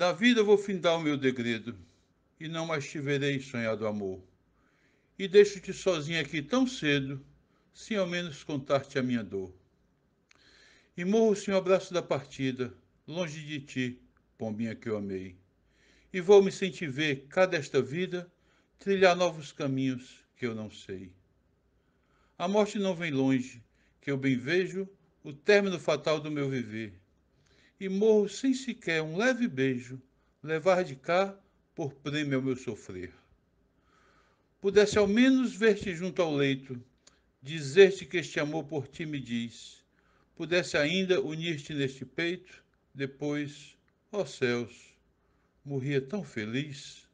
Da vida vou findar o meu degredo, e não mais te verei, sonhado amor. E deixo-te sozinha aqui tão cedo, sem ao menos contar-te a minha dor. E morro sem o abraço da partida, longe de ti, pombinha que eu amei. E vou me sentir ver, cá desta vida, trilhar novos caminhos que eu não sei. A morte não vem longe, que eu bem vejo o término fatal do meu viver e morro sem sequer um leve beijo, levar de cá por prêmio ao meu sofrer. Pudesse ao menos ver-te junto ao leito, dizer-te que este amor por ti me diz, pudesse ainda unir-te neste peito, depois, ó céus, morria tão feliz.